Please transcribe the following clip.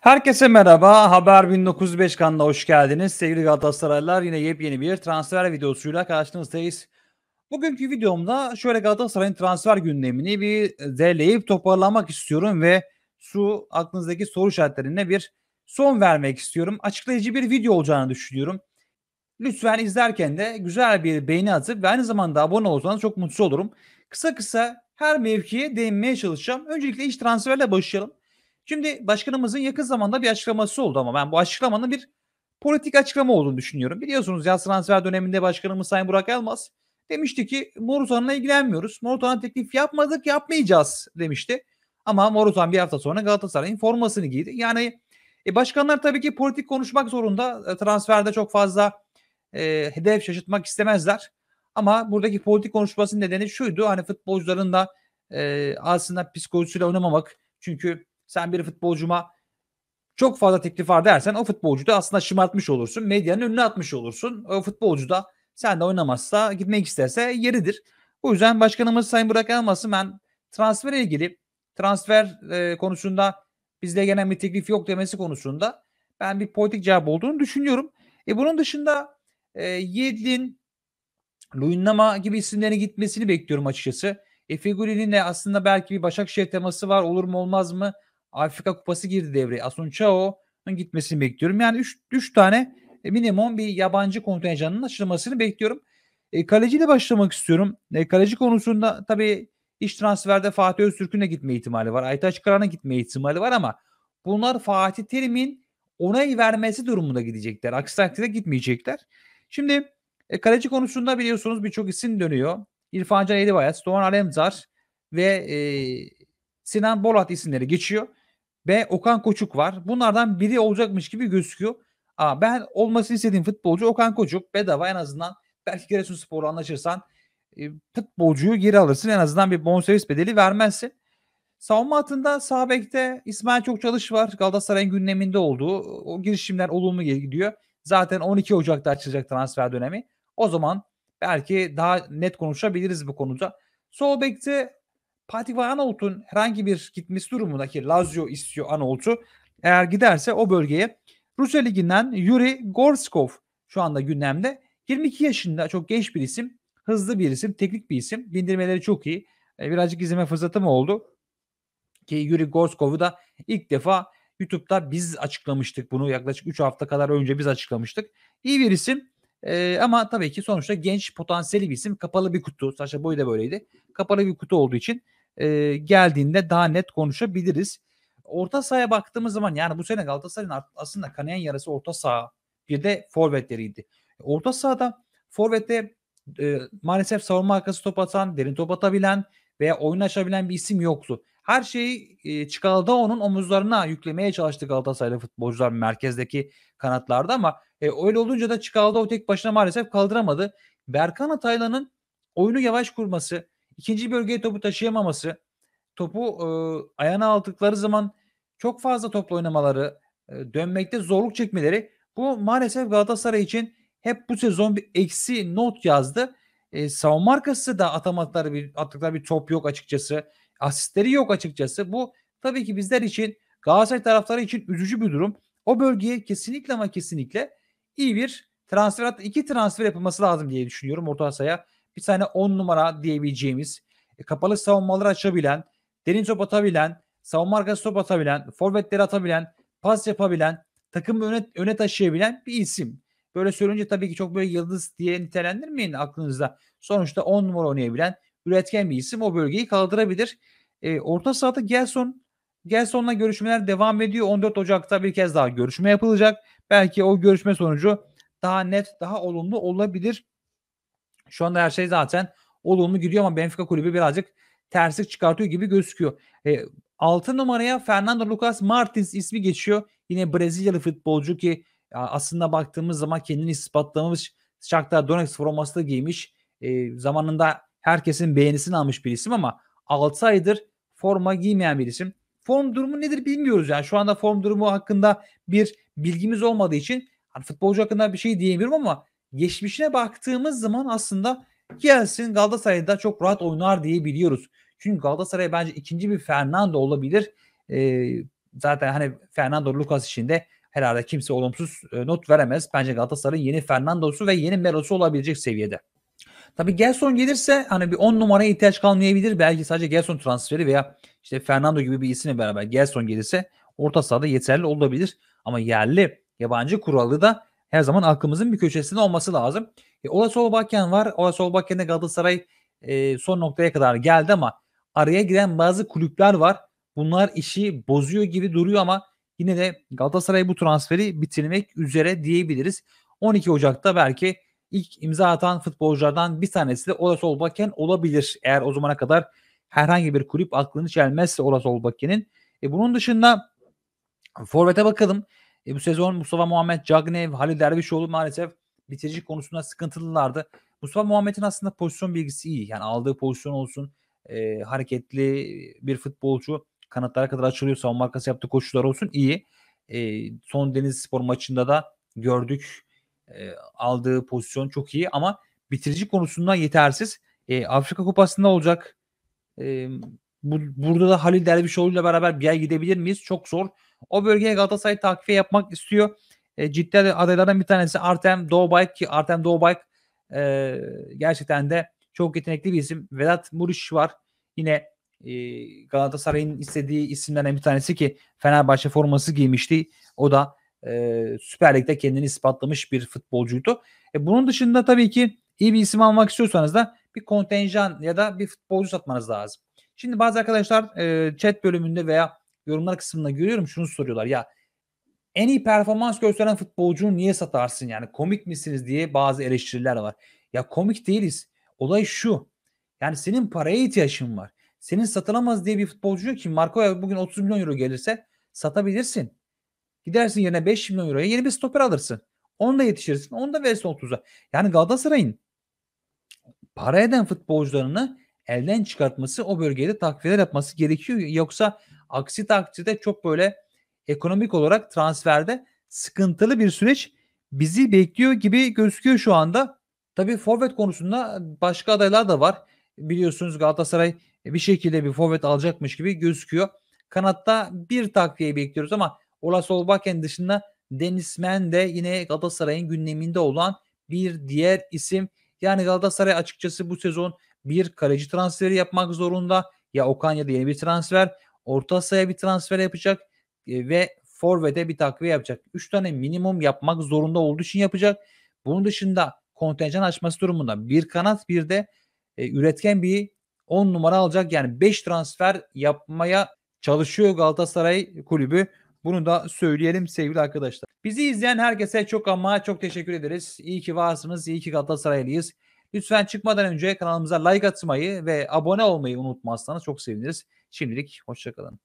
Herkese merhaba. Haber 1905 kanalına hoş geldiniz. Sevgili Galatasaraylılar yine yepyeni bir transfer videosuyla karşınızdayız. Bugünkü videomda şöyle Galatasaray'ın transfer gündemini bir derleyip toparlamak istiyorum ve su aklınızdaki soru işaretlerine bir son vermek istiyorum. Açıklayıcı bir video olacağını düşünüyorum. Lütfen izlerken de güzel bir beğeni atıp ve aynı zamanda abone olsanız çok mutlu olurum. Kısa kısa her mevkiye değinmeye çalışacağım. Öncelikle iş transferle başlayalım. Şimdi başkanımızın yakın zamanda bir açıklaması oldu ama ben bu açıklamanın bir politik açıklama olduğunu düşünüyorum. Biliyorsunuz yaz transfer döneminde başkanımız Sayın Burak Elmas demişti ki Morutan'la ilgilenmiyoruz. Morutan'a teklif yapmadık yapmayacağız demişti. Ama Morutan bir hafta sonra Galatasaray'ın formasını giydi. Yani e, başkanlar tabii ki politik konuşmak zorunda. E, transferde çok fazla e, hedef şaşırtmak istemezler. Ama buradaki politik konuşmasının nedeni şuydu. Hani futbolcuların da e, aslında psikolojisiyle oynamamak. Çünkü sen bir futbolcuma çok fazla teklif var dersen o futbolcu da aslında şımartmış olursun. Medyanın önüne atmış olursun. O futbolcu da sen de oynamazsa gitmek isterse yeridir. Bu yüzden başkanımız Sayın Burak Elmas'ı ben transfer ilgili transfer e, konusunda bizde gelen bir teklif yok demesi konusunda ben bir politik cevap olduğunu düşünüyorum. E, bunun dışında e, Yedlin, Luyendama gibi isimlerin gitmesini bekliyorum açıkçası. E, Figuri'nin de aslında belki bir Başakşehir teması var olur mu olmaz mı? Afrika Kupası girdi devreye. Asunçao'nun gitmesini bekliyorum. Yani 3 tane e, minimum bir yabancı kontenjanının açılmasını bekliyorum. E, kaleciyle başlamak istiyorum. E, kaleci konusunda tabii iş transferde Fatih Öztürk'ün de gitme ihtimali var. Aytaç Karan'a gitme ihtimali var ama bunlar Fatih Terim'in onay vermesi durumunda gidecekler. Aksi takdirde gitmeyecekler. Şimdi e, kaleci konusunda biliyorsunuz birçok isim dönüyor. İrfan Can Edibayat, Doğan Alemdar ve e, Sinan Bolat isimleri geçiyor ve Okan Koçuk var. Bunlardan biri olacakmış gibi gözüküyor. Aa, ben olmasını istediğim futbolcu Okan Koçuk. Bedava en azından belki Giresunspor'la anlaşırsan e, futbolcuyu geri alırsın. En azından bir bonservis bedeli vermezsin. Savunma hattında sağ İsmail Çokçalış var. Galatasaray'ın gündeminde olduğu o girişimler olumlu gidiyor. Zaten 12 Ocak'ta açılacak transfer dönemi. O zaman belki daha net konuşabiliriz bu konuda. Sol bekte Patrick Van Aanholt'un herhangi bir gitmesi durumundaki Lazio istiyor Anolt'u. Eğer giderse o bölgeye Rusya Ligi'nden Yuri Gorskov şu anda gündemde. 22 yaşında çok genç bir isim. Hızlı bir isim. Teknik bir isim. Bindirmeleri çok iyi. E, birazcık izleme fırsatım oldu. Ki Yuri Gorskov'u da ilk defa YouTube'da biz açıklamıştık bunu. Yaklaşık 3 hafta kadar önce biz açıklamıştık. İyi bir isim. Ee, ama tabii ki sonuçta genç potansiyeli bir isim. Kapalı bir kutu. Saşa boyu da böyleydi. Kapalı bir kutu olduğu için e, geldiğinde daha net konuşabiliriz. Orta sahaya baktığımız zaman yani bu sene Galatasaray'ın aslında kanayan yarası orta saha bir de forvetleriydi. Orta sahada forvette e, maalesef savunma arkası top atan, derin top atabilen veya oyun açabilen bir isim yoktu. Her şeyi e, onun omuzlarına yüklemeye çalıştı Galatasaraylı futbolcular merkezdeki kanatlarda ama e, öyle olunca da o tek başına maalesef kaldıramadı. Berkan Ataylan'ın oyunu yavaş kurması, İkinci bölgeye topu taşıyamaması, topu e, ayağına aldıkları zaman çok fazla topla oynamaları, e, dönmekte zorluk çekmeleri bu maalesef Galatasaray için hep bu sezon bir eksi not yazdı. E, savunma arkası da atamadıkları bir, attıkları bir top yok açıkçası. Asistleri yok açıkçası. Bu tabii ki bizler için Galatasaray taraftarı için üzücü bir durum. O bölgeye kesinlikle ama kesinlikle iyi bir transfer iki transfer yapılması lazım diye düşünüyorum orta sahaya bir tane 10 numara diyebileceğimiz e, kapalı savunmalar açabilen, derin top atabilen, savunma arkası top atabilen, forvetleri atabilen, pas yapabilen, takımı öne, öne taşıyabilen bir isim. Böyle söyleyince tabii ki çok böyle yıldız diye nitelendirmeyin aklınızda. Sonuçta 10 numara oynayabilen üretken bir isim o bölgeyi kaldırabilir. E, orta sahada Gelson Gelson'la görüşmeler devam ediyor. 14 Ocak'ta bir kez daha görüşme yapılacak. Belki o görüşme sonucu daha net, daha olumlu olabilir. Şu anda her şey zaten olumlu gidiyor ama Benfica kulübü birazcık terslik çıkartıyor gibi gözüküyor. E, 6 numaraya Fernando Lucas Martins ismi geçiyor. Yine Brezilyalı futbolcu ki e, aslında baktığımız zaman kendini ispatlamış Shakhtar Donetsk forması da giymiş. E, zamanında herkesin beğenisini almış bir isim ama 6 aydır forma giymeyen bir isim. Form durumu nedir bilmiyoruz yani. Şu anda form durumu hakkında bir bilgimiz olmadığı için hani futbolcu hakkında bir şey diyemiyorum ama geçmişine baktığımız zaman aslında Yeltsin Galatasaray'da çok rahat oynar diye biliyoruz. Çünkü Galatasaray bence ikinci bir Fernando olabilir. Ee, zaten hani Fernando Lucas için de herhalde kimse olumsuz e, not veremez. Bence Galatasaray'ın yeni Fernando'su ve yeni Melos'u olabilecek seviyede. Tabii Gelson gelirse hani bir 10 numaraya ihtiyaç kalmayabilir. Belki sadece Gelson transferi veya işte Fernando gibi bir isimle beraber Gelson gelirse orta sahada yeterli olabilir. Ama yerli yabancı kuralı da her zaman aklımızın bir köşesinde olması lazım. E, Olası Olbakyan var. Olası Olbakyan'da Galatasaray e, son noktaya kadar geldi ama araya giren bazı kulüpler var. Bunlar işi bozuyor gibi duruyor ama yine de Galatasaray bu transferi bitirmek üzere diyebiliriz. 12 Ocak'ta belki ilk imza atan futbolculardan bir tanesi de Olas Olbakken olabilir. Eğer o zamana kadar herhangi bir kulüp aklını çelmezse Olas Olbakken'in. E bunun dışında Forvet'e bakalım. E bu sezon Mustafa Muhammed, Cagnev, Halil Dervişoğlu maalesef bitirici konusunda sıkıntılılardı. Mustafa Muhammed'in aslında pozisyon bilgisi iyi. Yani aldığı pozisyon olsun e, hareketli bir futbolcu kanatlara kadar açılıyor. Savunma arkası yaptığı koşular olsun iyi. E, son Deniz Spor maçında da gördük. E, aldığı pozisyon çok iyi ama bitirici konusunda yetersiz. E, Afrika Kupası'nda olacak. E, bu, burada da Halil Dervişoğlu ile beraber bir yer gidebilir miyiz? Çok zor. O bölgeye Galatasaray takviye yapmak istiyor. E, ciddi adaylardan bir tanesi Artem Doğbayk ki Artem Doğbayk e, gerçekten de çok yetenekli bir isim. Vedat Muriş var. Yine e, Galatasaray'ın istediği isimlerden bir tanesi ki Fenerbahçe forması giymişti. O da e, Süper Lig'de kendini ispatlamış bir futbolcuydu. E, bunun dışında tabii ki iyi bir isim almak istiyorsanız da bir kontenjan ya da bir futbolcu satmanız lazım. Şimdi bazı arkadaşlar e, chat bölümünde veya yorumlar kısmında görüyorum şunu soruyorlar ya en iyi performans gösteren futbolcuyu niye satarsın yani komik misiniz diye bazı eleştiriler var. Ya komik değiliz. Olay şu. Yani senin paraya ihtiyacın var. Senin satılamaz diye bir futbolcu yok ki Marco'ya bugün 30 milyon euro gelirse satabilirsin. Gidersin yerine 5 milyon euroya yeni bir stoper alırsın. Onu da yetişirsin. Onu da verirsin 30'a. Yani Galatasaray'ın para eden futbolcularını elden çıkartması o bölgede takviyeler yapması gerekiyor. Yoksa Aksi takdirde çok böyle ekonomik olarak transferde sıkıntılı bir süreç bizi bekliyor gibi gözüküyor şu anda. Tabii forvet konusunda başka adaylar da var. Biliyorsunuz Galatasaray bir şekilde bir forvet alacakmış gibi gözüküyor. Kanatta bir takviye bekliyoruz ama Ola Solbakken dışında Deniz de yine Galatasaray'ın gündeminde olan bir diğer isim. Yani Galatasaray açıkçası bu sezon bir kaleci transferi yapmak zorunda. Ya Okan ya da yeni bir transfer. Orta Asya'ya bir transfer yapacak e, ve Forvet'e bir takviye yapacak. 3 tane minimum yapmak zorunda olduğu için yapacak. Bunun dışında kontenjan açması durumunda bir kanat bir de e, üretken bir 10 numara alacak. Yani 5 transfer yapmaya çalışıyor Galatasaray kulübü. Bunu da söyleyelim sevgili arkadaşlar. Bizi izleyen herkese çok ama çok teşekkür ederiz. İyi ki varsınız, iyi ki Galatasaraylıyız. Lütfen çıkmadan önce kanalımıza like atmayı ve abone olmayı unutmazsanız çok seviniriz. Şimdilik hoşçakalın.